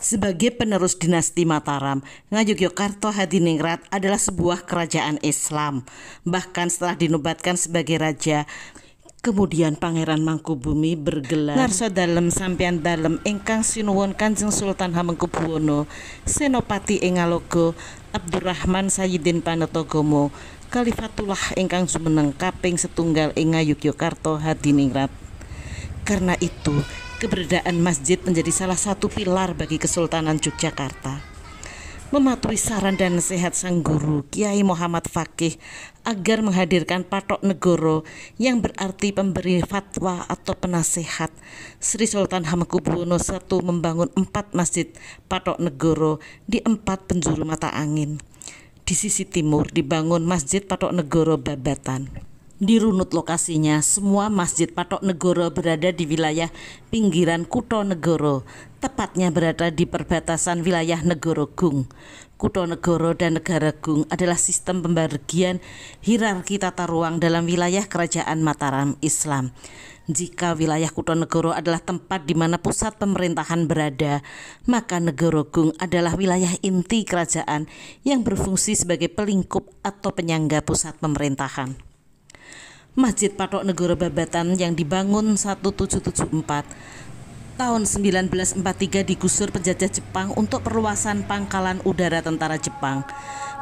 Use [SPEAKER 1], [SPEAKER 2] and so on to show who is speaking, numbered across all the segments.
[SPEAKER 1] Sebagai penerus dinasti Mataram, Ngayogyakarta Hadiningrat adalah sebuah kerajaan Islam. Bahkan setelah dinobatkan sebagai raja, Kemudian Pangeran Mangkubumi bergelar Narso dalem sampean dalem ingkang sinuwun Kanjeng Sultan Hamengkubuwono Senopati Engalogo Abdurrahman Sayyidin Panetogomo Kalifatullah engkang sumeneng kaping setunggal ing Hadiningrat Karena itu keberadaan masjid menjadi salah satu pilar bagi Kesultanan Yogyakarta. Mematuhi saran dan nasihat sang guru Kiai Muhammad Fakih agar menghadirkan patok negoro yang berarti pemberi fatwa atau penasehat. Sri Sultan Hamengkubuwono I membangun empat masjid patok negoro di empat penjuru mata angin. Di sisi timur dibangun Masjid Patok Negoro Babatan dirunut lokasinya, semua Masjid Patok Negoro berada di wilayah pinggiran Kuto Negoro, tepatnya berada di perbatasan wilayah Negoro Gung. Kuto Negoro dan Negara Gung adalah sistem pembagian hierarki tata ruang dalam wilayah Kerajaan Mataram Islam. Jika wilayah Kuto Negoro adalah tempat di mana pusat pemerintahan berada, maka Negoro Gung adalah wilayah inti kerajaan yang berfungsi sebagai pelingkup atau penyangga pusat pemerintahan. Masjid Patok Negoro Babatan yang dibangun 1774 tahun 1943 digusur penjajah Jepang untuk perluasan pangkalan udara tentara Jepang.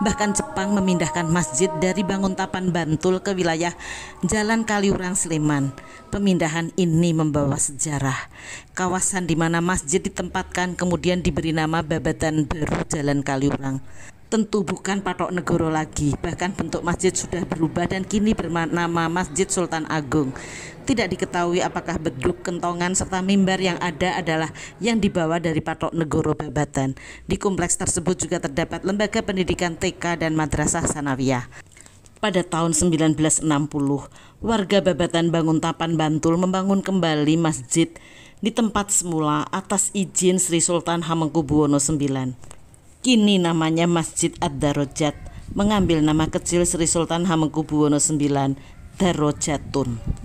[SPEAKER 1] Bahkan Jepang memindahkan masjid dari bangun Tapan Bantul ke wilayah Jalan Kaliurang Sleman. Pemindahan ini membawa sejarah. Kawasan di mana masjid ditempatkan kemudian diberi nama Babatan Baru Jalan Kaliurang tentu bukan patok negoro lagi. Bahkan bentuk masjid sudah berubah dan kini bernama Masjid Sultan Agung. Tidak diketahui apakah beduk kentongan serta mimbar yang ada adalah yang dibawa dari patok negoro babatan. Di kompleks tersebut juga terdapat lembaga pendidikan TK dan madrasah sanawiyah. Pada tahun 1960, warga Babatan tapan Bantul membangun kembali masjid di tempat semula atas izin Sri Sultan Hamengkubuwono IX. Kini namanya Masjid Ad-Darojat, mengambil nama kecil Sri Sultan Hamengkubuwono IX, Darojatun.